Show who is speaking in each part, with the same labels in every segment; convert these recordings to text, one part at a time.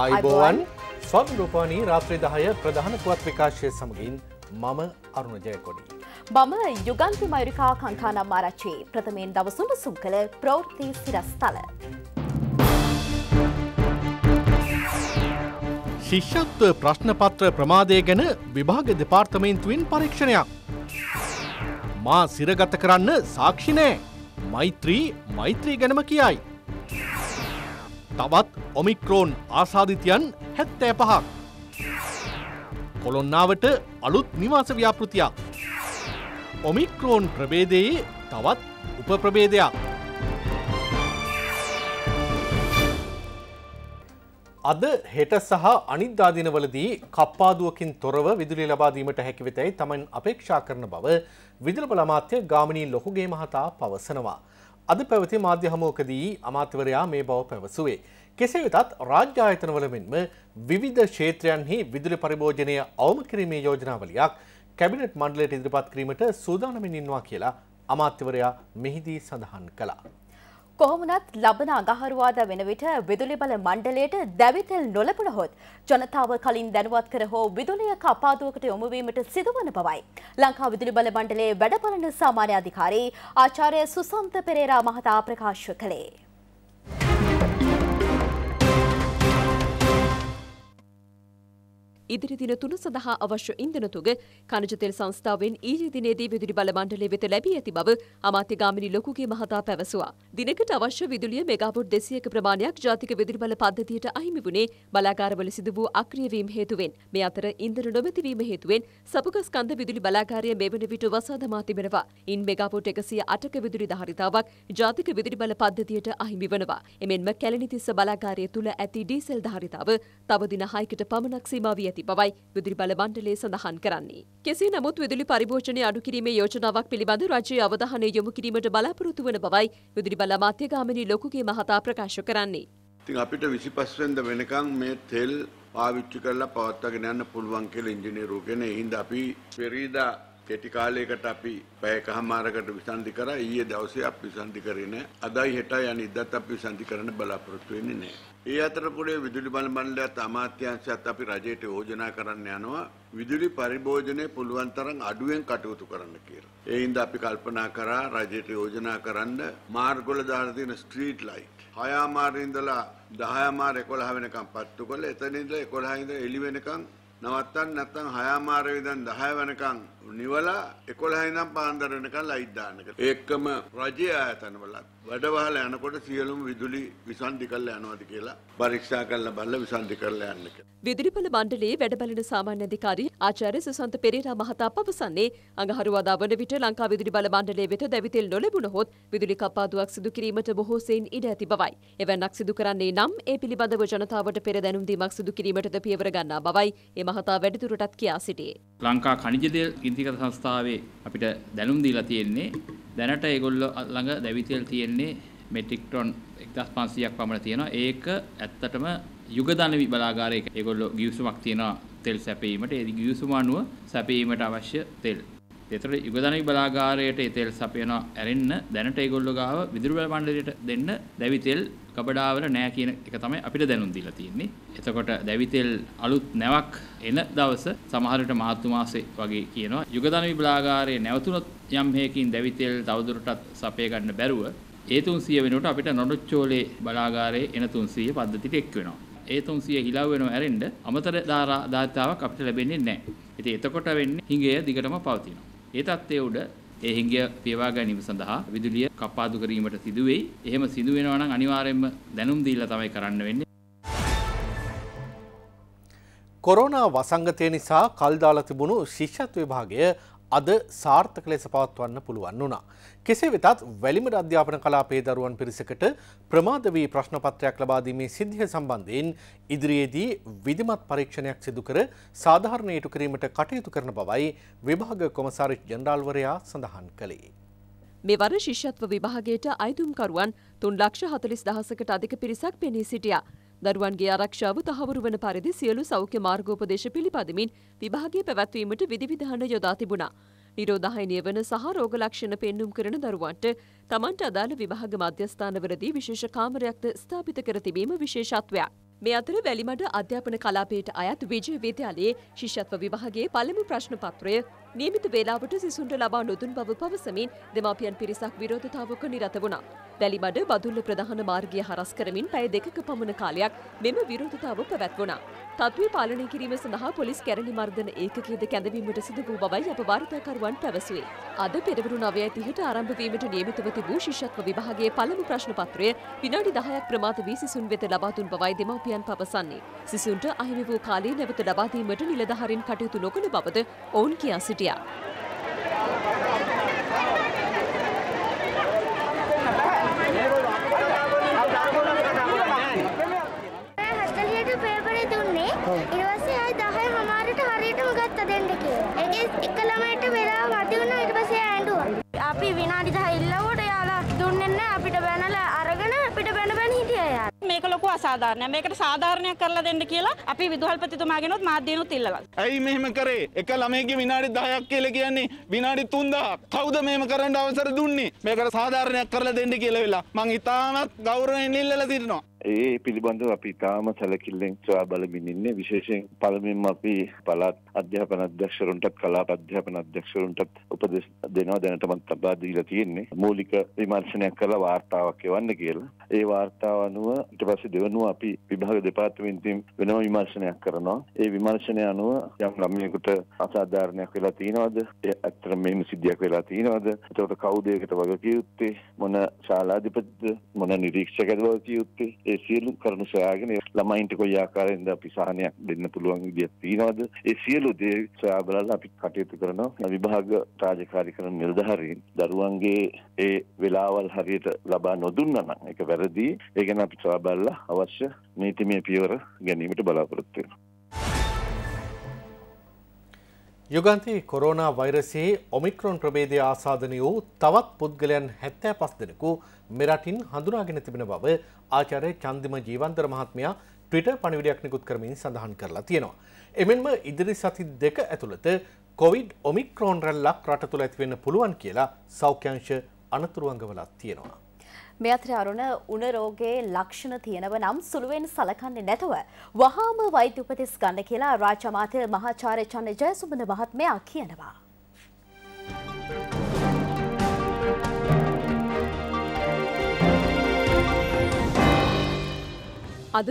Speaker 1: අයිබෝවන් ස්වම් රූපානී රාත්‍රී දහය ප්‍රධාන පුවත් විකාශය සමගින් මම අරුණ ජයකොඩි.
Speaker 2: බම යුගන්ති මයුරිකා කංකානම් ආරච්චේ ප්‍රථමයෙන් දවසුන්ට සුම් කළ ප්‍රවෘත්ති සිරස්ථල.
Speaker 1: ශිෂ්‍යත්ව ප්‍රශ්නපත්‍ර ප්‍රමාදය ගැන විභාග දෙපාර්තමේන්තුවෙන් පරීක්ෂණයක්. මා සිරගත කරන්න සාක්ෂි නෑ මෛත්‍රී මෛත්‍රී ගැනම කියයි. තවත් ඔමික්‍රෝන් ආසාධිතයන් හැත්තෑ පහක්. කොළොන්නාවට අලුත් නිවාස ව්‍යාපෘතියක්. ඔමික්‍රෝන් ප්‍රබේදයේ තවත් උපප්‍රබේදයක්. අද හෙට සහ අනිද්දාදිනවලදී කප්පාදුවකින් තොරව විදුලි ලබාදීමට හැකිවෙතැයි තමන් අපේක්ෂා කරන බව විදුල බලමාත්‍ය ගාමනී ලොහුගේ මහතා පවසනවා. අද පැවති මාධ්‍ය හමුවකදී අමාත්‍යවරයා මේ බව පැවසුවේ. කෙසේ වෙතත් රාජ්‍ය ආයතනවල මෙන්ම විවිධ ක්ෂේත්‍රයන්හි විදුලි පරිභෝජනය අවම කිරීමේ යෝජනාවලියක් කැබිනට් මණ්ඩලයට ඉදිරිපත් කිරීමට සූදානමින් ඉන්නවා කියලා අමාත්‍යවරයා මෙහිදී සඳහන් කළා.
Speaker 2: කොහොමනත් ලබන අඟහරුවාද වෙන විට විදුලි බල මණ්ඩලයට දැවිතෙල් නොලැබුණහොත් ජනතාව කලින් දැනුවත් කර හෝ විදුලිය කපාදුවකට යොමුවීමට සිදුවන බවයි. ලංකා විදුලි බල මණ්ඩලයේ වැඩ බලන සාමාන්‍ය අධිකාරී ආචාර්ය සුසන්ත පෙරේරා මහතා ප්‍රකාශ කළේ.
Speaker 3: ඉදිරි දින තුන සඳහා අවශ්‍ය ඉන්ධන තුග කනජ තෙල් සංස්ථාවෙන් ඊයේ දිනේදී විදුලි බල මණ්ඩලය වෙත ලැබී ඇති බව අමාත්‍ය ගාමිණී ලොකුගේ මහතා පැවසුවා. දිනකට අවශ්‍ය විදුලිය මෙගාවොට් 200ක ප්‍රමාණයක් ජාතික විදුලි බල පද්ධතියට අහිමි වුණේ බලාගාරවල සිදු වූ අක්‍රිය වීම හේතුවෙන්. මේ අතර ඉන්ධන නොමැති වීම හේතුවෙන් සපුගස්කන්ධ විදුලි බලාගාරය මෙවන විට වසා දමා තිබෙනවා. ඉන් මෙගාවොට් 108ක විදුලි ධාරිතාවක් ජාතික විදුලි බල පද්ධතියට අහිමි වනවා. එමෙන්ම කැලණිතිස්ස බලාගාරය තුල ඇති ඩීසල් ධාරිතාව තව දින 6කට පමණක් සීමා වී ඇති ඇති බවයි විදුලි බල මණ්ඩලය සඳහන් කරන්නේ. කෙසේ නමුත් විදුලි පරිභෝජනය අඩු කිරීමේ යෝජනාවක් පිළිබඳ රජයේ අවධානය යොමු කිරීමට බලාපොරොත්තු වන බවයි විදුලි බල මාත්‍යගාමිනී ලොකුගේ මහතා ප්‍රකාශ කරන්නේ.
Speaker 4: ඉතින් අපිට 25 වෙනිදා වෙනකන් මේ තෙල් පාවිච්චි කරලා පවත්වාගෙන යන්න පුළුවන් කියලා ඉංජිනේරු කෙනෙක්. ඒ හින්දා අපි පෙරේදා කෙටි කාලයකට අපි පැයකමාරකට විසන්ධි කරා ඊයේ දවසේ අපි විසන්ධි කරේ නැහැ. අදයි හෙටයි අනිද්දාත් අපි විසන්ධි කරන්න බලාපොරොත්තු වෙන්නේ නැහැ. ඒ අතරපුරේ විදුලි බල මණ්ඩලයත් අමාත්‍යාංශයත් අපි රජයට යෝජනා කරන්න යනවා විදුලි පරිභෝජනය පුළුවන් තරම් අඩුවෙන් කටයුතු කරන්න කියලා. ඒ හින්දා අපි කල්පනා කරා රජයට යෝජනා කරන්න මාර්ගවල දාලා තියෙන ස්ට්‍රීට් ලයිට් 6 ආමාරේ ඉඳලා 10 ආමාර 11 වෙනකම් පත්තු කළා. එතන ඉඳලා 11 ඉඳලා එළි වෙනකම් නවත්තන්න නැත්නම් 6 ආමාරේ ඉඳන් 10 වෙනකම් නිවලා 11 ඉඳන් පාන්දර වෙනකම් ලයිට් දාන්න. ඒකම රජයේ ආයතනවලත් වැඩවහලා යනකොට සියලුම විදුලි විසන්ධි කරලා යනවාද කියලා පරීක්ෂා කරලා බලලා විසන්ධි කරලා යන්න කියලා.
Speaker 3: විදුලිපල මණ්ඩලයේ වැඩබලන සාමාන්‍ය අධිකාරී ආචාර්ය සුසන්ත පෙරේරා මහතා පවසන්නේ අඟහරුවාදා වන විට ලංකා විදුලි බල මණ්ඩලයේ වෙත දැවිතෙල් නොලැබුණහොත් විදුලි කපාදුවක් සිදු කිරීමට බොහෝ සෙයින් ඉඩ ඇති බවයි. එවැන්නක් සිදු කරන්නේ නම් ඒ පිළිබඳව ජනතාවට පෙර දැනුම් දීමක් සිදු කිරීමටද පියවර ගන්නා බවයි ඒ මහතා වැඩිදුරටත් කියා සිටියේ.
Speaker 5: ලංකා ඛනිජ දෙල් ඉදිරිගත සංස්ථාවේ අපිට දැනුම් දීලා තියෙන්නේ දැනට ඒගොල්ලෝ ළඟ දැවිතෙල් තියෙන්නේ මෙට්‍රික් ටොන් 1500ක් පමණ තියෙනවා. ඒක ඇත්තටම යුගධන බලාගාරයක ඒගොල්ලෝ ගිවිසුමක් තියෙනවා තෙල් සැපීමට. ඒ ගිවිසුම අනුව සැපීමට අවශ්‍ය තෙල්. ඒතර යුගධන බලාගාරයට ඒ තෙල් සපයන ඇරෙන්න දැනට ඒගොල්ලෝ ගාව විදුලි බල මණ්ඩලයට දෙන්න දැවිතෙල් ගබඩාවල නෑ කියන එක තමයි අපිට දැනුම් දීලා තියෙන්නේ. එතකොට දැවිතෙල් අලුත් නැවක් එන දවස සමහරට මාර්තු මාසේ වගේ කියනවා. යුගධන බලාගාරයේ නැවතුනොත් යම් හේකින් දැවිතෙල් තවදුරටත් සපය ගන්න බැරුව ඒ 300 වෙනුවට අපිට නඩොච්චෝලේ බලාගාරයේ එන 300 පද්ධතියට එක් වෙනවා. ඒ 300 හිලව් වෙනව ඇරෙන්න අමතර ධාරා දාතාවක් අපිට ලැබෙන්නේ නැහැ. ඉතින් එතකොට වෙන්නේ හිඟය දිගටම පවතිනවා. ඒ තත්ත්වයේ උඩ ඒ හිඟය පියවා ගැනීම සඳහා විදුලිය කපාදු කිරීමට සිදු වෙයි. එහෙම සිදු වෙනවා නම් අනිවාර්යයෙන්ම දැනුම් දීලා තමයි කරන්න වෙන්නේ.
Speaker 1: කොරෝනා වසංගතය නිසා කල්දාලා තිබුණු ශිෂ්‍යත්ව විභාගය අද සාර්ථක ලෙස පවත්වන්න පුළුවන් වුණා. කෙසේ වෙතත් වැලිමට අධ්‍යාපන කලාපේ දරුවන් පිරිසකට ප්‍රමාද වී ප්‍රශ්නපත්‍රයක් ලබාදීමේ සිද්ධිය සම්බන්ධයෙන් ඉදිරියේදී විධමත් පරීක්ෂණයක් සිදුකර සාධාරණයට කිරීමට කටයුතු කරන බවයි විභාග කොමසාරි ජනරාල්වරයා සඳහන් කළේ.
Speaker 3: මෙවර ශිෂ්‍යත්ව විභාගයට අයිතුම්කරුවන් තුන් ලක්ෂ හතලිස් දහසකට අධික පිරිසක් පෙනී සිටියා. දරුවන්ගේ ආරක්ෂාව තහවුරු වන පරිදි සියලු සෞඛ්‍ය මාර්ගෝපදේශ පිළිපදමින් විභාගය පැවැත්වීමට විධිවිධාන යොදා තිබුණා. නිරෝධායනය වන සහ රෝග ලක්ෂණ පෙන්නුම් කරන දරුවන්ට තමන්ට අදාළ විභාග මධ්‍යස්ථානවලදී විශේෂ කාමරයක්ද ස්ථාපිත කර තිබීම විශේෂත්වයක්. මේ අතර වැලිමඩ අධ්‍යාපන කලාපයට අයත් විජය විද්‍යාලයේ ශිෂ්‍යත්ව විභාගයේ පළමු ප්‍රශ්න පත්‍රය නියමිත වේලාවට සිසුන්ට ලබා නොදුන් බව පවසමින් දෙමාපියන් පිරිසක් විරෝධතාවක නිරත වුණා. වැලිමඩ බදුල්ල ප්‍රධාන මාර්ගය හරස් කරමින් පැය දෙකක පමණ කාලයක් මෙම විරෝධතාව පැවැත්වුණා. තත්ත්වය පාලනය කිරීම සඳහා පොලිස් කැරණි මර්ධන ඒකකයේද කැඳවීමට සිදු වූ බවයි අප වාර්තාකරුවන් පැවසුවේ. අද පෙරවරු 9:30ට ආරම්භ වීමට නියමිතව තිබූ ශිෂ්‍යත්ව විභාගයේ පළමු ප්‍රශ්න පත්‍රය විනාඩි 10ක් ප්‍රමාද වී සිසුන් වෙත ලබා දුන් බවයි දෙමාපියන් පවසන්නේ. සිසුන්ට අහිමි වූ කාලය නැවත ලබා දීමට නිලධාරීන් කටයුතු නොකළ බවද ඔවුන් කියා සිටියා. හිටියා.
Speaker 6: ඉරවසේ අය දහය හමාරට හරියටම ගත්ත දෙන්න කියලා. ඒකේ එක ළමයට වෙලාව මදි වුණා ඊට පස්සේ ඇඬුවා. අපි විනාඩි 10 ඉල්ලුවට යාලා
Speaker 1: දුන්නේ නැහැ අපිට බැනලා මේක ලොකු අසාධාරණයක්. මේකට සාධාරණයක් කරලා දෙන්න කියලා අපි විදුහල්පතිතුමාගෙනුත් මාධ්‍යනුත් ඉල්ලලා.
Speaker 6: ඇයි මෙහෙම කරේ? එක ළමයිගේ විනාඩි 10ක් කියලා කියන්නේ විනාඩි 3000ක්. කවුද මේම කරන්න අවසර දුන්නේ? මේකට සාධාරණයක් කරලා දෙන්න කියලා වෙලා මං ඉතාමත් ගෞරවයෙන් ඉල්ලලා සිටිනවා.
Speaker 4: ඒ පිළිබඳව අපි තාම සැලකිල්ලෙන් සොයා බලමින් ඉන්නේ විශේෂයෙන් පළමුවෙන්ම අපි පළාත් අධ්‍යාපන අධ්‍යක්ෂකරුන්ටත් කලාප අධ්‍යාපන අධ්‍යක්ෂකරුන්ටත් උපදෙස් දෙනවා දැනටමත් ලබා දීලා තියෙන්නේ මූලික විමර්ශනයක් කරලා වාර්තාවක් එවන්න කියලා ඒ වාර්තාව අනුව ඊට පස්සේ දෙවනුව අපි විභාග දෙපාර්තමේන්තුවෙන් වෙනම විමර්ශනයක් කරනවා ඒ විමර්ශනය අනුව යම් ළමයෙකුට අසාධාරණයක් වෙලා තියෙනවද ඇත්තටම මෙහෙම සිද්ධියක් වෙලා තියෙනවද එතකොට කවුද ඒකට වගකියුත්තේ මොන ශාලාධිපතිද මොන නිරීක්ෂකද වගකියුත්තේ ඒ සියලු කරුණු සොයාගෙන ළමයින්ට කොයි ආකාරයෙන්ද අපි සහනයක් දෙන්න පුළුවන් විදියක් තියෙනවද? ඒ සියලු දේ සොයා බලලා අපි කටයුතු කරනවා. විභාග රාජකාරී කරන නිලධාරීන් දරුවන්ගේ ඒ වෙලාවල් හරියට ලබා නොදුන්නා නම් ඒක වැරදි. ඒ ගැන අපි සොයා බලලා අවශ්‍ය නීතිමය පියවර ගැනීමට බලාපොරොත්තු වෙනවා.
Speaker 1: යුගන්ති කොරෝනා වෛරසයේ ඔමික්‍රොන් ප්‍රබේදය ආසාධනය වූ තවත් පුද්ගලයන් හැත්තෑ පස් දෙනෙකු මෙරටින් හඳුනාගෙන තිබෙන බව ආචරය චන්දිම ජීවන්තර මහත්මයා ට්‍රිට පණිවිඩයක් නිකුත් කරමින් සඳහන් කරලා තියෙනවා. එමෙන්ම ඉදිරි සති දෙක ඇතුළත කොවිඩ් ඔමික්‍රෝන් රැල්ලක් රට තුළ ඇතිවෙන්න පුළුවන් කියලා සෞඛ්‍යංශ අනතුරුවංගවලත්
Speaker 3: තියෙනවා.
Speaker 2: මේ අතර අරුණ උණ රෝගයේ ලක්ෂණ තියෙනව නම් සුළුවෙන් සලකන්නේ නැතුව වහාම වෛද්‍ය උපදෙස් ගන්න කියලා රාජ්‍ය අමාත්‍ය මහාචාර්ය චන්ද්‍ර ජයසුමන මහත්මයා කියනවා.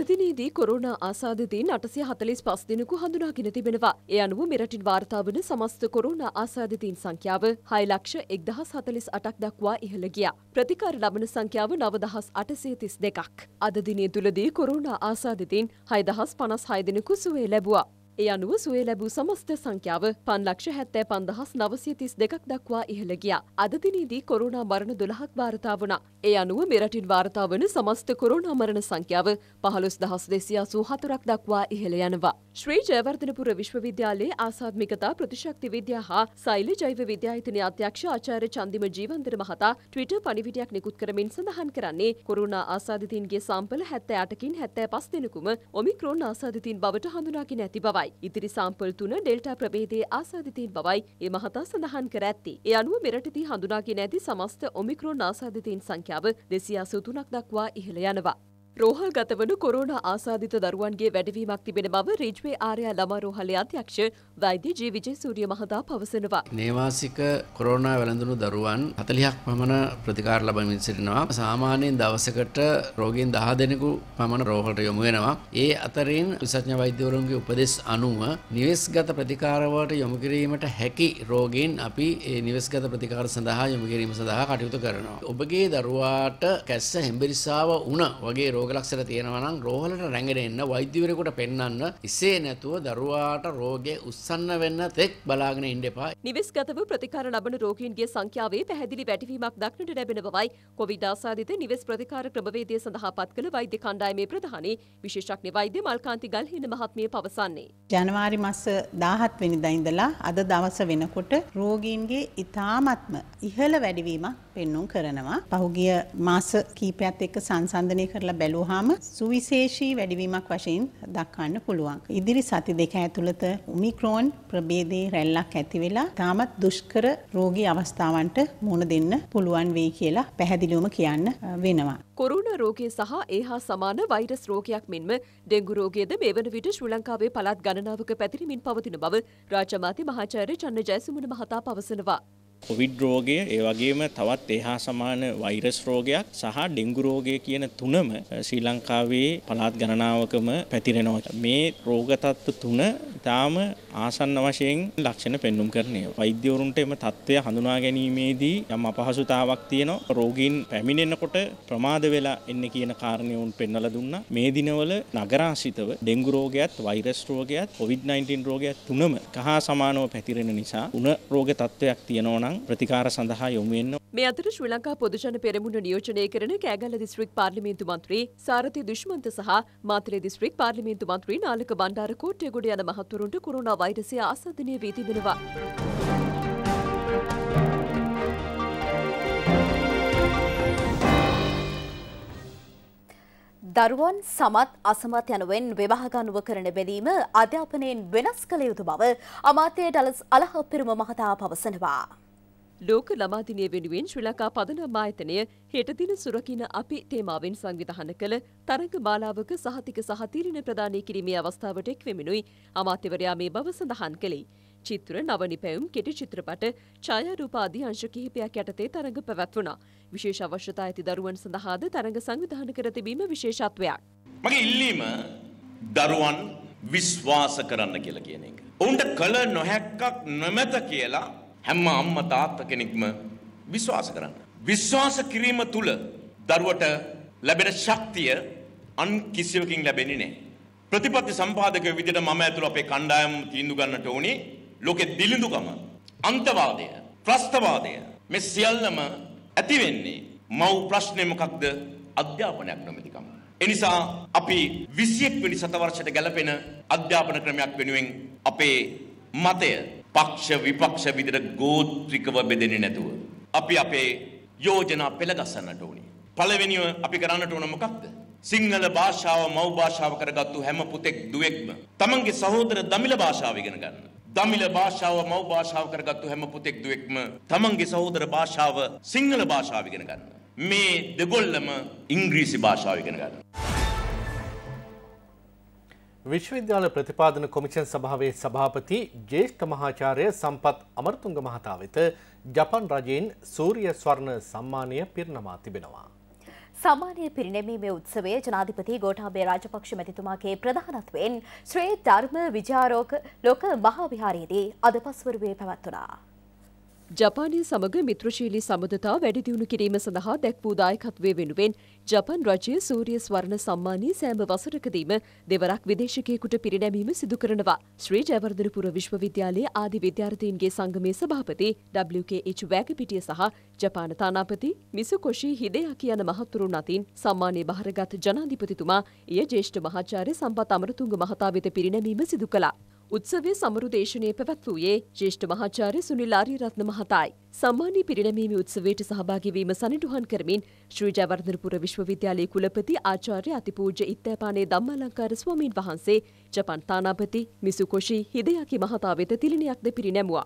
Speaker 3: අදදිනේදී කොරුණා ආසාධතින් අටසය හතලිස් පස් දෙනකු හඳුනාගෙන තිබෙනවා. එය අනුව මෙරටින් වාර්තාාවන සමස්ත කොරුණා ආසාධතින් සංඛ්‍යාව හයලක්ෂ එක්දහස් හතලිස් අටක් දක්වා ඉහළ ගිය. ප්‍රතිකාර ලබන සංඛ්‍යාව නවදහස් අටසේ තිස් දෙකක්. අදදිනේ තුළදී කොරුණා ආසාධතින් හයදහස් පනස් හයදෙනකු සුවේ ලැබවා. ඒ අනුව සුවේ ලැබූ සමස්ත සංඛ්‍යාව පන්ලක්ෂ හැත්තෑ පන්දහස් නවසය තිස් දෙකක් දක්වා ඉහළ ගියා. අදදිනීදී කොරුණා මරණ දොළහක් වාර්තා වුණා. ඒ අනුව මෙරටින් වාර්තා වන සමස්ත කොරුණා මරණ සංඛ්‍යාව පහළොස් දහස් දෙසිය අසූ හතරක් දක්වා ඉහළ යනවා. ශ්‍රී ජයවර්ධනපුර විශ්වවිද්‍යාලයේ ආසාත්මිකතා ප්‍රතිශක්ති විද්‍යා හා සෛල ජෛව විද්‍යායතනයේ අධ්‍යක්ෂ ආචාර්ය චන්දිම ජීවන්දර මහතා ට්විටර් පණිවිඩයක් නිකුත් කරමින් සඳහන් කරන්නේ කොරුණා ආසාදිතීන්ගේ සම්පල 78කින් 75 දෙනෙකුම ඔමික්‍රෝන් ආසාදිතීන් බවට හඳුනාගෙන ඇති බවයි. බවයි. ඉතිරි සාම්පල් තුන ඩෙල්ටා ප්‍රභේදයේ ආසාදිතීන් බවයි ඒ මහතා සඳහන් කර ඇත්තේ. ඒ අනුව මෙරටදී හඳුනාගෙන ඇති සමස්ත ඔමික්‍රෝන් ආසාදිතීන් සංඛ්‍යාව 283ක් දක්වා ඉහළ යනවා. රෝහල් ගතවන කොරෝණ ආසාධිත දරුවන්ගේ වැඩවීමක් තිබෙන බව රිජ්වේ ආරයා ළමා රෝහලේ අධ්‍යක්ෂ වෛද්‍ය ජී විජේ සූරිය මහතා පවසනවා.
Speaker 1: නේවාසික කොරෝනා වැළඳුණු දරුවන් 40ක් පමණ ප්‍රතිකාර ලබමින් සිටිනවා. සාමාන්‍යයෙන් දවසකට රෝගීන් 10 දෙනෙකු පමණ රෝහලට යොමු වෙනවා. ඒ අතරින් විශේෂඥ වෛද්‍යවරුන්ගේ උපදෙස් අනුව නිවෙස්ගත ප්‍රතිකාර වලට යොමු කිරීමට හැකි රෝගීන් අපි ඒ නිවෙස්ගත ප්‍රතිකාර සඳහා යොමු කිරීම සඳහා කටයුතු කරනවා. ඔබගේ දරුවාට කැස්ස හෙම්බිරිස්සාව වුණ වගේ රෝගලක්ෂණ තියෙනවනම් රෝහලට රැගෙන එන්න
Speaker 3: වෛද්‍යවරයෙකුට පෙන්වන්න ඉසේ නැතුව දරුවාට රෝගේ උස්සන්න වෙන්න තෙක් බලාගෙන ඉන්න එපා. නිවෙස්ගතව ප්‍රතිකාර ලබන රෝගීන්ගේ සංඛ්‍යාවේ පැහැදිලි වැටහීමක් දක්නට ලැබෙන බවයි කොවිඩ් ආසාදිත නිවෙස් ප්‍රතිකාර ක්‍රමවේදය සඳහා පත් කළ වෛද්‍ය කණ්ඩායමේ ප්‍රධානී විශේෂඥ වෛද්‍ය මල්කාන්ති ගල්හින මහත්මිය පවසන්නේ.
Speaker 2: ජනවාරි මාස 17 වෙනිදා ඉඳලා අද දවස වෙනකොට රෝගීන්ගේ ඉතාමත්ම ඉහළ වැඩිවීමක් පෙන්눔 කරනවා. පහුගිය මාස කීපයත් එක්ක සංසන්දනය කරලා බැලුවා බැලුවාම සුවිශේෂී වැඩිවීමක් වශයෙන් දක්වන්න පුළුවන්. ඉදිරි සති දෙක ඇතුළත ඔමික්‍රෝන් ප්‍රභේදයේ රැල්ලක් ඇති වෙලා තාමත් දුෂ්කර රෝගී අවස්ථාවන්ට මුහුණ දෙන්න පුළුවන් වෙයි කියලා පැහැදිලිවම කියන්න වෙනවා.
Speaker 3: කොරුණ රෝගය සහ ඒ හා සමාන වෛරස් රෝගයක් මෙන්ම ඩෙංගු රෝගයද මේ වන විට ශ්‍රී ලංකාවේ පළාත් ගණනාවක පැතිරිමින් පවතින බව රාජ්‍ය මාධ්‍ය මහාචාර්ය චන්න ජයසුමන මහතා පවසනවා.
Speaker 6: කොවිඩ් රෝගය ඒවගේම තවත් එහා සමාන වෛරස් රෝගයක් සහ ඩෙංගු රෝගය කියන තුනම ශ්‍රී ලංකාවේ පළාත් ගණනාවකම පැතිරෙනවා. මේ රෝගතත්ත්ව තුන ඉතාම ආසන්න වශයෙන් ලක්ෂණ පෙන්නුම් කරනය. වෛද්‍යවරුන්ට එම තත්ත්වය හඳුනා ගැනීමේදී යම් අපහසුතාවක් තියෙනවා රෝගීන් පැමිණෙනකොට ප්‍රමාද වෙලා එන්න කියන කාරණය උන් පෙන්වල දුන්න. මේ දිනවල නගරාශිතව ඩෙංගු රෝගයත් වෛරස් රෝගයත් කොවිD-19 රෝගයත් තුනම කහා සමානව පැතිරෙන නිසා උන රෝග තත්ත්වයක් තියෙනවා නම් ප්‍රතිකාර සඳහා යොමු වෙන්න.
Speaker 3: මේ අතර ශ්‍රී ලංකා පොදුජන පෙරමුණ නියෝජනය කරන කෑගල්ල දිස්ත්‍රික් පාර්ලිමේන්තු මන්ත්‍රී සාරථි දුෂ්මන්ත සහ මාතලේ දිස්ත්‍රික් පාර්ලිමේන්තු මන්ත්‍රී නාලක බණ්ඩාර කෝට්ටේගොඩ යන මහතුරුන්ට කොරෝනා වෛරසය ආසාදනය වී තිබෙනවා.
Speaker 2: දරුවන් සමත් අසමත් යනුවෙන් විවාහගනුව කරන බැලීම අධ්‍යාපනයෙන් වෙනස් කළ යුතු බව අමාත්‍යය ඩලස් අලහ පිරුම මහතා පවසනවා.
Speaker 3: ලෝක ළමාදිනය වෙනුවෙන් ශ්‍රී ලංකා පදනම් ආයතනය හෙට දින සුරකින්න අපි තේමාවෙන් සංවිධාන කළ තරඟ මාලාවක සහතික සහ තීරණ ප්‍රදානය කිරීමේ අවස්ථාවට එක්වෙමිනුයි අමාත්‍යවරයා මේ බව සඳහන් කළේ. චිත්‍ර නවනි පැවුම් කෙටි චිත්‍රපට ඡායාරූපාදී අංශ කිහිපයක් යටතේ තරඟ පැවැත්වුණා. විශේෂ අවශ්‍යතා ඇති දරුවන් සඳහාද තරඟ සංවිධාන කර තිබීම විශේෂත්වයක්.
Speaker 6: මගේ ඉල්ලීම දරුවන් විශ්වාස කරන්න කියලා කියන එක. ඔවුන්ට කළ නොහැක්කක් නොමැත කියලා හැම අම්මා තාත්තා කෙනෙක්ම විශ්වාස කරන්න. විශ්වාස කිරීම තුල දරුවට ලැබෙන ශක්තිය අන් කිසිවකින් ලැබෙන්නේ නැහැ. ප්‍රතිපත්ති සම්පාදකයෙකු විදිහට මම ඇතුළු අපේ කණ්ඩායම තීන්දුව ගන්නට ඕනි. ලෝකෙ දිලිඳුකම, අන්තවාදය, ත්‍රස්තවාදය මේ සියල්ලම ඇති වෙන්නේ මව් ප්‍රශ්නේ මොකක්ද? අධ්‍යාපනයක් නොමැතිකම. එනිසා අපි 21 වෙනි සතවර්ෂයට ගැලපෙන අධ්‍යාපන ක්‍රමයක් වෙනුවෙන් අපේ මතය පක්ෂ විපක්ෂ විදිහට ගෝත්‍රිකව බෙදෙන්නේ නැතුව අපි අපේ යෝජනා පෙළගස්සන්නට ඕනේ. පළවෙනිව අපි කරන්නට ඕන මොකක්ද? සිංහල භාෂාව මව් භාෂාව කරගත්තු හැම පුතෙක් දුවෙක්ම තමන්ගේ සහෝදර දමිළ භාෂාව ඉගෙන ගන්න. දමිළ භාෂාව මව් භාෂාව කරගත්තු හැම පුතෙක් දුවෙක්ම තමන්ගේ සහෝදර භාෂාව සිංහල භාෂාව ඉගෙන ගන්න. මේ දෙගොල්ලම ඉංග්‍රීසි භාෂාව ඉගෙන ගන්න.
Speaker 1: විශ්වවිද්‍යාල ප්‍රතිපාදන කොමිෂන් සභාවේ සභාපති ජේෂ්ඨ මහාචාර්ය සම්පත් අමරතුංග මහතා වෙත ජපන් රජයෙන් සූරිය ස්වර්ණ සම්මානය පිරිනමා තිබෙනවා.
Speaker 2: සම්මානය පිරිනැමීමේ උත්සවය ජනාධිපති ගෝඨාභය රාජපක්ෂ මැතිතුමාගේ ප්‍රධානත්වයෙන් ශ්‍රේ ධර්ම විජාරෝක ලෝක මහා විහාරයේදී අද පස්වරුවේ
Speaker 3: පැවැත්වුණා. ජපානය සමඟ මිත්‍රශීලි සබඳතා වැඩිදියුණු කිරීම සඳහා දැක්වූ දායකත්වය වෙනුවෙන් ජපන් රජය සූරිය ස්වර්ණ සම්මානී සෑම වසරකදීම දෙවරක් විදේශකයෙකුට පිරිනැමීම සිදු කරනවා. ශ්‍රී ජයවර්ධනපුර විශ්වවිද්‍යාලයේ ආදි විද්‍යාර්ථීන්ගේ සංගමේ සභාපති WKH වැගපිටිය සහ ජපාන තානාපති මිසුකොෂි හිදේයකි යන මහතුරුන් අතින් සම්මානයේ බහරගත් ජනාධිපතිතුමා එය ජ්‍යෙෂ්ඨ මහාචාර්ය සම්පත් අමරතුංග මහතා වෙත පිරිනැමීම සිදු කළා. උත්සවය සමරු දේශනය පැවැත්වූයේ ජේෂ්ඨ මහාචාර්ය සුනිල් ආරියරත්න මහතායි. සම්මානී පිරිනැමීමේ උත්සවයට සහභාගී වීම සනිටුහන් කරමින් ශ්‍රී ජයවර්ධනපුර විශ්වවිද්‍යාලයේ කුලපති ආචාර්ය අතිපූජ්‍ය ඉත්තෑපානේ ධම්මාලංකාර ස්වාමීන් වහන්සේ ජපන් තානාපති මිසුකොෂි හිදයාකි මහතා වෙත තිලිනයක් ද පිරිනැමුවා.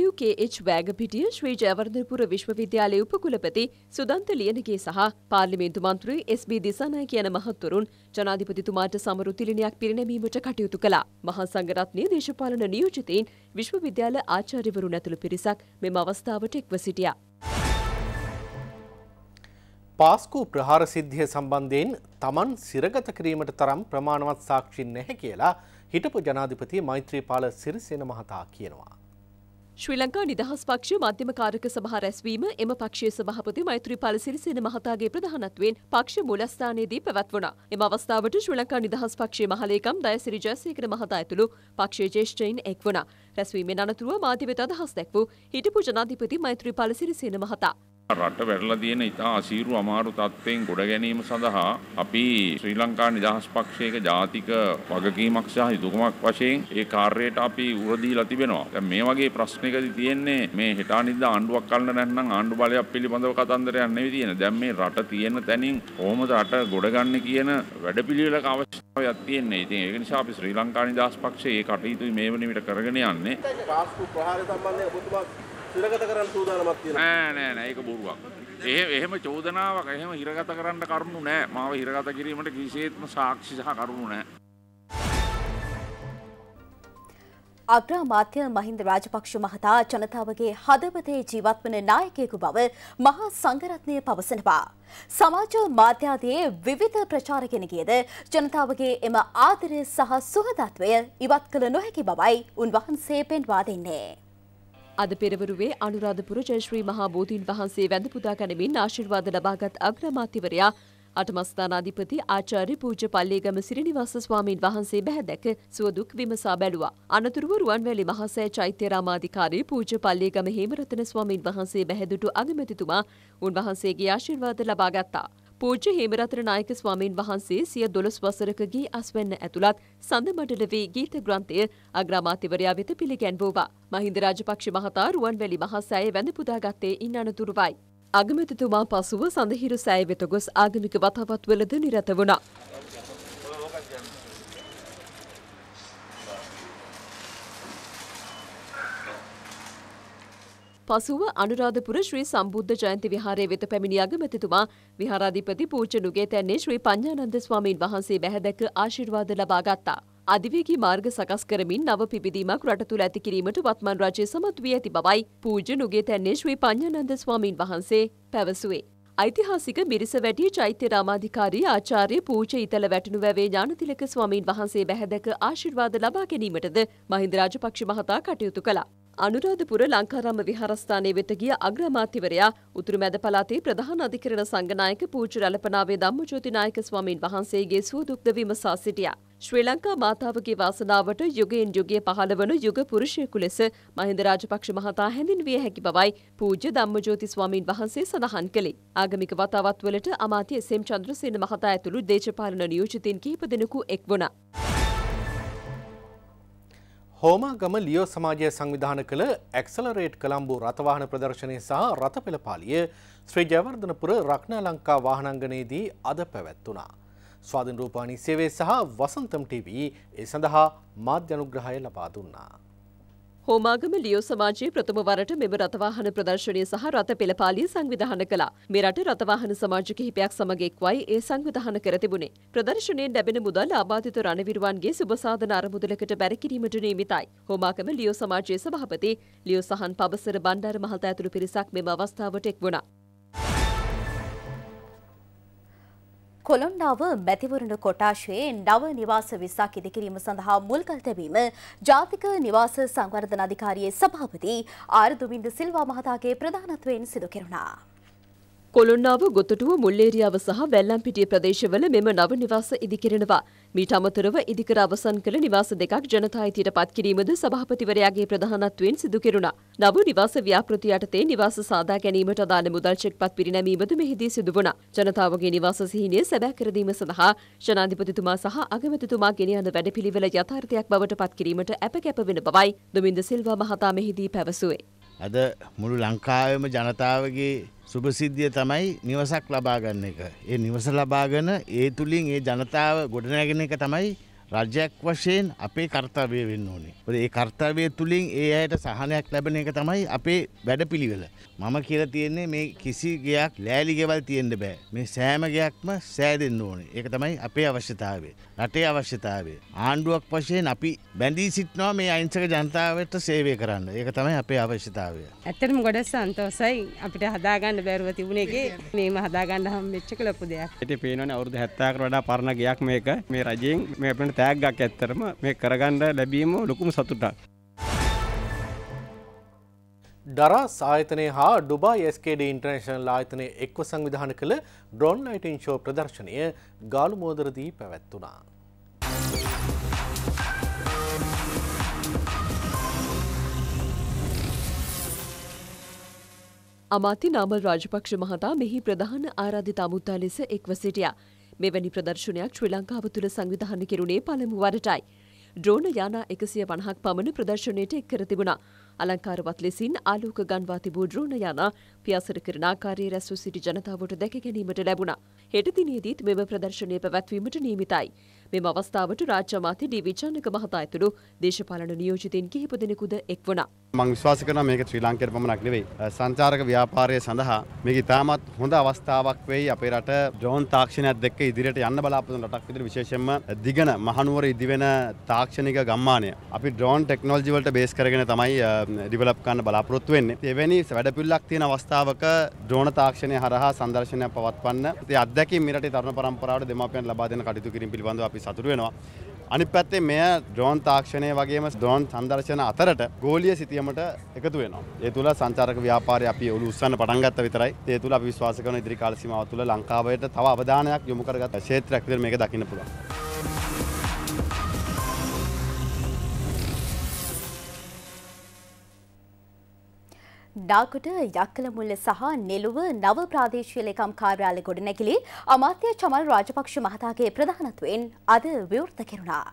Speaker 3: WKH වෑගපිටිය ශ්‍රී ජයවර්ධනපුර විශ්වවිද්‍යාලයේ උපකුලපති සුදන්ත ලියනගේ සහ පාර්ලිමේන්තු මන්ත්‍රී SB දිසානාය කියන මහත්වරුන් ජනාධිපතිතුමාට සමරු තිලිනයක් පිරිනැමීමට කටයුතු කළා. මහා සංඝරත්නයේ දේශපාලන නියෝජිතයින් විශ්වවිද්‍යාල ආචාර්යවරුන් ඇතුළු පිරිසක් මෙම අවස්ථාවට එක්ව සිටියා.
Speaker 1: පාස්කු ප්‍රහාර සිද්ධිය සම්බන්ධයෙන් තමන් සිරගත කිරීමට තරම් ප්‍රමාණවත් සාක්ෂි නැහැ කියලා හිටපු ජනාධිපති මෛත්‍රීපාල සිරිසේන මහතා කියනවා.
Speaker 3: ශ්‍රී ලංකා නිදහස් පක්ෂ මධ්‍යම කාරක සභා රැස්වීම එම පක්ෂයේ සභාපති මෛත්‍රීපාල සිරිසේන මහතාගේ ප්‍රධානත්වයෙන් පක්ෂ මූලස්ථානයේදී පැවැත්වුණා. එම අවස්ථාවට ශ්‍රී ලංකා නිදහස් පක්ෂයේ මහලේකම් දයසිරි ජයසේකර මහතා ඇතුළු පක්ෂයේ ජ්‍යෙෂ්ඨයින් එක් වුණා. රැස්වීමෙන් අනතුරුව මාධ්‍ය වෙත අදහස් දැක්වූ හිටපු ජනාධිපති මෛත්‍රීපාල සිරිසේන මහතා
Speaker 5: රට වැරලා තියෙන ඉතා අසීරු අමාරු තත්ත්වයෙන් ගොඩ ගැනීම සඳහා අපි ශ්‍රී ලංකා නිදහස් පක්ෂයක ජාතික වගකීමක් සහ යුතුයකමක් වශයෙන් ඒ කාර්යයට අපි උරදීලා තිබෙනවා. දැන් මේ වගේ ප්‍රශ්නයකදී තියෙන්නේ මේ හෙටානිද්දා ආණ්ඩුවක් කරන්න නැත්නම් ආණ්ඩු බලයක් පිළිබඳව කතන්දරයක් නෙවෙයි තියෙන. දැන් මේ රට තියෙන තැනින් කොහොමද රට ගොඩගන්නේ කියන වැඩපිළිවෙලක අවශ්‍යතාවයක් තියෙන්නේ. ඉතින් ඒක නිසා අපි ශ්‍රී ලංකා නිදහස් පක්ෂයේ ඒ කටයුතු මේ වෙන විට කරගෙන යන්නේ. පාස්කු ප්‍රහාරය සම්බන්ධයෙන් ඔබතුමා හිරගත කරන්න සූදානමක් තියෙනවා. නෑ නෑ නෑ ඒක බොරුවක්. එහෙම එහෙම චෝදනාවක් එහෙම හිරගත කරන්න කරුණු නෑ. මාව හිරගත කිරීමට කිසිේත්ම සාක්ෂි සහ කරුණු නෑ.
Speaker 2: අග්‍රාමාත්‍ය මහින්ද රාජපක්ෂ මහතා ජනතාවගේ හදවතේ ජීවත් වන නායකයෙකු බව මහා සංඝරත්නය පවසනවා. සමාජ මාධ්‍යාදයේ විවිධ ප්‍රචාර කෙනගේද ජනතාවගේ එම ආදරය සහ සුහදත්වය ඉවත් කළ නොහැකි බවයි උන්වහන්සේ පෙන්වා දෙන්නේ.
Speaker 3: අද පෙරවරුවේ අනුරාධපුර ජයශ්‍රී මහා බෝධීන් වහන්සේ වැඳ පුදා ගැනීමෙන් ආශිර්වාද ලබාගත් අග්‍රාමාත්‍යවරයා අටමස්ථානාධිපති ආචාර්ය පූජ්‍ය පල්ලේගම සිරිනිවාස ස්වාමීන් වහන්සේ බැහැදැක සුවදුක් විමසා බැලුවා. අනතුරුව රුවන්වැලි මහසෑ චෛත්‍ය රාමාධිකාරී පූජ්‍ය පල්ලේගම හේමරතන ස්වාමීන් වහන්සේ බැහැදුටු අගමැතිතුමා උන්වහන්සේගේ ආශිර්වාද ලබා ගත්තා. පූජ්‍ය හේමරත්න නායක ස්වාමීන් වහන්සේ සිය දොළොස් වසරකගේ අස්වැන්න ඇතුළත් සඳමඩල වේ ගීත ග්‍රන්ථය අග්‍රාමාත්‍යවරයා වෙත පිළිගැන්වූවා. මහින්ද රාජපක්ෂ මහතා රුවන්වැලි මහසෑය වැඳ පුදාගත්තේ ඉන් අනතුරුවයි. අගමැතිතුමා පසුව සඳහිරු සෑය වෙත ගොස් ආගමික වතාවත්වලද නිරත වුණා. පසුව අනුරාධපුර ශ්‍රී සම්බුද්ධ ජයන්ති විහාරය වෙත පැමිණි අගමැතිතුමා විහාරාධිපති පූජ්‍ය නුගේතැන්නේ ශ්‍රී පඤ්ඤානන්ද ස්වාමීන් වහන්සේ බැහැදැක ආශිර්වාද ලබා ගත්තා. අධිවේගී මාර්ග සකස් කරමින් නව පිබිදීමක් රට තුළ ඇති කිරීමට වත්මන් රජය සමත් වී ඇති බවයි පූජ්‍ය නුගේතැන්නේ ශ්‍රී පඤ්ඤානන්ද ස්වාමීන් වහන්සේ පැවසුවේ. ඓතිහාසික බිරිස වැටිය චෛත්‍ය රාමාධිකාරී ආචාර්ය පූජ ඉතල වැටනු වැවේ ඥානතිලක ස්වාමීන් වහන්සේ බැහැදැක ආශිර්වාද ලබා ගැනීමටද මහින්ද රාජපක්ෂ මහතා කටයුතු කළා. අනුරාධපුර ලංකාරාම විහාරස්ථානයේ වෙත ගිය අග්‍රාමාත්‍යවරයා උතුරු මැද පළාතේ ප්‍රධාන අධිකරණ සංඝනායක පූජ්‍ය රළපනාවේ ධම්මජෝති නායක ස්වාමින් වහන්සේගේ සුවදුක්ද විමසා සිටියා. ශ්‍රී ලංකා මාතාවගේ වාසනාවට යුගයෙන් යුගයේ පහළවන යුග පුරුෂයෙකු ලෙස මහින්ද රාජපක්ෂ මහතා හැඳින්විය හැකි බවයි පූජ්‍ය ධම්මජෝති ස්වාමින් වහන්සේ සඳහන් කළේ. ආගමික වතාවත් වලට අමාත්‍ය එස්.එම්. චන්ද්‍රසේන මහතා ඇතුළු දේශපාලන නියෝජිතින් කිහිප දෙනෙකු එක් වුණා.
Speaker 1: හෝමාගම ලියෝ සමාජය සංවිධාන කළ ඇක්සලරේට් කළම්බු රථවාහන ප්‍රදර්ශනය සහ රථ පෙළපාලිය ශ්‍රී ජයවර්ධනපුර රක්න ලංකා වාහනංගනයේදී අද පැවැත්වනා. ස්වාධන් රූපානි සේවේ සහ වසන්තම් TV ඒ සඳහා මාධ්‍යනුග්‍රහය ලබා දුන්නා.
Speaker 3: හෝමාගම ලියෝ සමාජයේ ප්‍රථම වරට මෙම රථවාහන ප්‍රදර්ශනය සහ රථ පෙළපාලිය සංවිධාන කළා. මේ රට රථවාහන සමාජ කිහිපයක් සමග එක්වයි ඒ සංවිධාන කර තිබුණේ. ප්‍රදර්ශනයෙන් ලැබෙන මුදල් ආබාධිත රණවිරුවන්ගේ සුබසාධන අරමුදලකට බැරකිරීමට නියමිතයි. හෝමාගම ලියෝ සමාජයේ සභාපති ලියෝ සහන් පබසර බණ්ඩාර මහතා ඇතුළු පිරිසක් මෙම අවස්ථාවට එක් වුණා.
Speaker 2: කොළොන්නාව මැතිවරණ කොටාශයේ නව නිවාස විසක් ඉදිකිරීම සඳහා මුල්කල් තැබීම ජාතික නිවාස සංවර්ධන අධිකාරියේ සභාපති ආර් දුමින්ද සිල්වා මහතාගේ ප්‍රධානත්වයෙන් සිදු කෙරුණා.
Speaker 3: කොළොන්නාව ගොතටුව මුල්ලේරියාව සහ වැල්ලම්පිටිය ප්‍රදේශවල මෙම නව නිවාස ඉදිකරනවා. මීට අමතරව ඉදිකර අවසන් කළ නිවාස දෙකක් ජනතා අයිතියට පත්කිරීමද සභාපතිවරයාගේ ප්‍රධානත්වයෙන් සිදු කෙරුණා. නව නිවාස ව්‍යාපෘති යටතේ නිවාස සාදා ගැනීමට අදාළ මුදල් චෙක්පත් පිරිනැමීමද මෙහිදී සිදු වුණා. ජනතාවගේ නිවාස සිහිනය සැබෑ කර දීම සඳහා ජනාධිපතිතුමා සහ අගමැතිතුමා ගෙන යන වැඩපිළිවෙල යථාර්ථයක් බවට පත්කිරීමට අප කැප වෙන බවයි දොමින්ද සිල්වා මහතා මෙහිදී පැවසුවේ.
Speaker 4: අද මුළු ලංකාවම ජනතාවගේ සුභසිද්ධිය තමයි නිවසක් ලබාගන්න එක. ඒ නිවස ලබාගෙන ඒ තුළින් ඒ ජනතාව ගොඩනැගෙන එක තමයි රජයක් වශයෙන් අපේ කර්තාවය වෙන්න ඕනේ. ඒ කර්තාවය තුළින් ඒ අයට සහනයක් ලැබෙන එක තමයි අපේ වැඩපිළිවෙල. මම කියලා තියෙන්නේ මේ කිසි ගයක් ලෑලි ගෙවල් තියෙන්න බෑ. මේ සෑම ගයක්ම සෑදෙන්න ඕනේ. ඒක තමයි අපේ අවශ්‍යතාවය. රටේ අවශ්‍යතාවය. ආණ්ඩුවක් වශයෙන් අපි බැඳී සිටිනවා මේ අහිංසක ජනතාවට සේවය කරන්න. ඒක තමයි අපේ
Speaker 6: අවශ්‍යතාවය.
Speaker 2: ඇත්තටම ගොඩ සන්තෝසයි අපිට හදාගන්න බැරුව තිබුණේගේ මේම හදාගන්න හම්බෙච්ච එක ලොකු දෙයක්.
Speaker 6: ඉතින් පේනවනේ අවුරුදු 70කට වඩා පරණ ගයක් මේක. මේ රජයෙන් මේ අපිට තෑග්ගක් ඇත්තරම මේ කරගන්න ලැබීම ලොකුම සතුටක්.
Speaker 1: ඩරා සායතනය හා ඩුබයි ස්කඩ ඉන්ටර්නේශනල් ආයතනය එක්ව සංවිධාන කළ ඩොන් අයිටන් ෂෝ ප්‍රදර්ශනය ගාලු මෝදරදී පැවැත්වනා.
Speaker 3: අමාති නාමල් රාජපක්ෂ මහතා මෙහි ප්‍රධාන ආරාධිත අමුත්තා ලෙස එක්ව සිටියා. මෙවැනි ප්‍රදර්ශනයක් ශ්‍රී ලංකාව තුළ සංවිධාන කෙරුණේ පළමු වරටයි. ඩ්‍රෝන යානා එකසිය පණහක් පමණ ප්‍රදර්ශනයට එක් කර තිබුණා. අලංකාරවත් ලෙසින් ආලෝක ගන්වා තිබූ ඩ්‍රෝන යානා පියාසර කරන ආකාරයේ රැස්ව සිටි ජනතාවට දැක ගැනීමට ලැබුණා. හෙට දිනේදීත් මෙම ප්‍රදර්ශනය පැවැත්වීමට නියමිතයි. මෙම අවස්ථාවට රාජ්‍ය මාත්‍ය ඩී විචානක මහතා ඇතුළු දේශපාලන නියෝජිතින් කිහිප දෙනෙකුද එක් වුණා.
Speaker 1: මං විශ්වාස කරන මේක ශ්‍රී ලංකයට පමණක් නෙවෙයි සංචාරක ව්‍යාපාරය සඳහා මේක ඉතාමත් හොඳ අවස්ථාවක් වෙයි අපේ රට ඩ්‍රෝන් තාක්ෂණයත් එක්ක ඉදිරියට යන්න බලාපොරොත්තු වෙන රටක් විදිහට විශේෂයෙන්ම දිගන මහනුවර ඉදිවෙන තාක්ෂණික ගම්මානය අපි ඩ්‍රෝන් ටෙක්නොලොජි වලට බේස් කරගෙන තමයි ඩිවලොප් කරන්න බලාපොරොත්තු වෙන්නේ. එවැනි වැඩපිළිවෙලක් තියෙන අවස්ථාවක ඩ්‍රෝන තාක්ෂණය හරහා සංදර්ශනයක් පවත්වන්න. ඉතින් අත්දැකීම් මිරටේ තරුණ පරම්පරාවට දෙමාපියන් ලබා දෙන කටයුතු කිරීම පිළිබඳව අපි සතුටු වෙනවා. අනි පැත්තේ මෙය ද්‍රෝන් තාක්ෂණය වගේම ද්‍රෝන් සංදර්ශන අතරට ගෝලිය සිතියමට එකතු වෙනවා. ඒ තුළ සංචාරක ව්‍යාපාරය අපි ඔලු උස්සන්න පටන් ගත්ත විතරයි. ඒ තුළ අපි විශ්වාස කරන ඉදිරි කාල සීමාව තුළ ලංකාවට තව අවධානයක් යොමු කරගත් ක්ෂේත්‍රයක් විදිහට මේක දකින්න පුළුවන්.
Speaker 2: නාකුට යක්කලමුල්ල සහ නෙළුව නව ප්‍රාදේශීය ලේකම් කාර්යාලය ගොඩනැගිලි අමාත්‍ය චමල් රාජපක්ෂ මහතාගේ ප්‍රධානත්වයෙන් අද විවෘත කෙරුණා.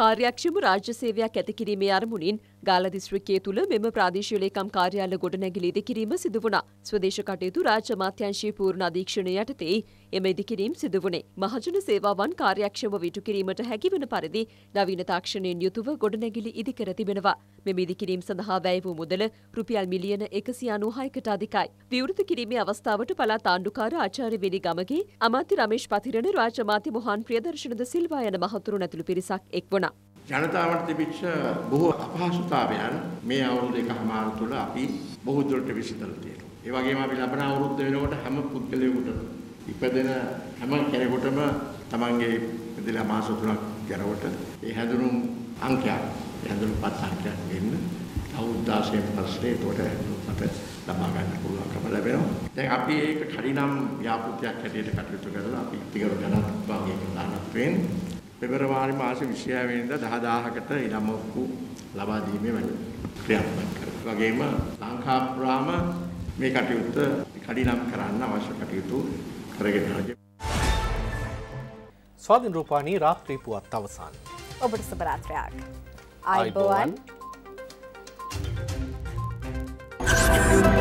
Speaker 3: කාර්යක්ෂම රාජ්‍ය සේවයක් ඇති කිරීමේ අරමුණින් ගාල දිස්ත්‍රික්කයේ තුළ මෙම ප්‍රාදේශීය ලේකම් කාර්යාල ගොඩනැගිලි ඉදිකිරීම සිදු වුණා. ස්වදේශ කටයුතු රාජ්‍ය අමාත්‍යාංශයේ පූර්ණ අධීක්ෂණය යටතේ එම ඉදිකිරීම සිදු වුණේ. මහජන සේවාවන් කාර්යක්ෂමව ඉටු කිරීමට හැකිවන පරිදි නවීන තාක්ෂණයෙන් යුතුව ගොඩනැගිලි ඉදිකර තිබෙනවා. මෙම ඉදිකිරීම සඳහා වැය වූ මුදල රුපියල් මිලියන 196කට අධිකයි. විවෘත කිරීමේ අවස්ථාවට පළාත් ආණ්ඩුකාර ආචාර්ය වෙනි ගමගේ අමාත්‍ය රමේෂ් පතිරණ රාජ්‍ය අමාත්‍ය මොහාන් ප්‍රියදර්ශනද සිල්වා යන මහතුරුන් ඇතුළු පිරිසක් එක් වුණා.
Speaker 4: ජනතාවට තිබිච්ච බොහෝ අපහසුතාවයන් මේ අවුරුදු එකමාර තුළ අපි බොහෝ දුරට විසඳලා තියෙනවා. ඒ වගේම අපි ලබන අවුරුද්ද වෙනකොට හැම පුද්ගලයෙකුටම ඉපදෙන හැම කෙනෙකුටම තමන්ගේ ඉපදিলা මාස තුනක් යනකොට ඒ හැඳුනුම් අංකයක්, හැඳුනුම්පත් අංකයක් වෙන්න අවුරුදු 16න් පස්සේ ඒකට අපිට ලබා ගන්න පුළුවන්කම ලැබෙනවා. දැන් අපි ඒක හරිනම් ව්‍යාපෘතියක් හැටියට කටයුතු කරලා අපි ඉතිගරු ජනතාවගේ ප්‍රධානත්වයෙන් පෙබරවාරි මාස 26 වෙනිදා 10000කට ඉඩම් ඔප්පු ලබා දීමේ වැඩ ක්‍රියාත්මක කරනවා. වගේම ලංකාප්‍රාම මේ කටයුත්ත කඩිනම් කරන්න අවශ්‍ය කටයුතු
Speaker 1: කරගෙන යනවා. ස්වාධීන රූපාණී රාත්‍රී පුවත් අවසන්.
Speaker 2: ඔබට සුබ රාත්‍රියක්. ආයුබෝවන්. Thank you.